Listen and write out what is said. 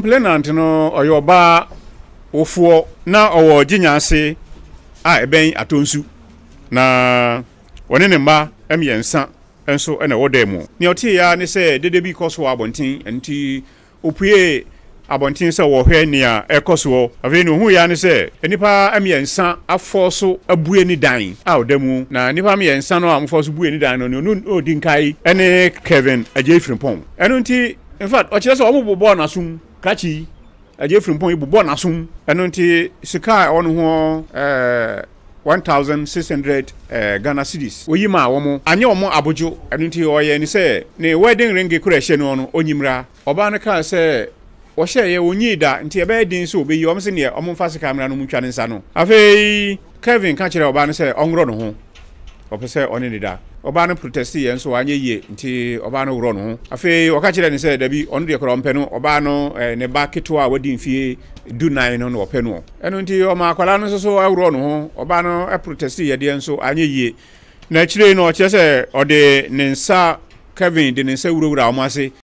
complainant no ɔyɛ ɔbaa wofoɔ na ɔwɔ gyinya ase a ɛbɛn atɔnsu na wɔne ne mma mmiɛnsa nso na ɛwɔ dan mu nea ɔtee ya ne sɛ dede bi kɔ so wɔ abɔnten nti opue abɔnten sɛ wɔhwɛ nea ɛkɔ soɔ afei ne ohun ya ne sɛ nnipa mmiɛnsa afɔ so abue ne dan a ɔda mu na nnipa mmiɛnsa no a wɔfɔ so bue ne dan no ne onu odi nkae ne kevin agye firimpɔn ɛno nti in fact ɔkyerɛ sɛ wɔn bobɔ n'asom krakye yi agye firi mpɔn yi bobɔ n'asom ɛno nti sika a ɛwɔ no ho ɛɛ one thousand six hundred ɛɛ ghana cedis oyi ma wɔn anya wɔn abodwo ɛnu nti ɔyɛ ne sɛ ne wedding ring kura ɛhyɛ no no onyimra ɔbaa no kaa sɛ wɔhyɛ yɛ wonyi da nti ɛbɛyɛ den sɛ obeyi wɔn sɛ neɛ wɔn mfa sika mmerɛ no mu twa ne nsa no afei kevin ka ɔbaa no sɛ ɔnworɔ ne ho ɔpɛ sɛ ɔne ne da ɔbaa no protesti yɛn nso anyɛ yie nti ɔbaa no worɔ no ho afei ɔka kyerɛ ne sɛ dabi ɔno deɛ kora ɔmpɛ no ɔbaa no eh, ne ba ketewa a wadi mfie dunan no na ɔpɛ no ɛno nti ɔma akwadaa no nso so aworɔ no ho ɔbaa no eh, protesti yɛdeɛ nso anyɛ yie na no ɔkyerɛ sɛ ɔde ne nsa kevin de ne nsa wurawura ɔmo ase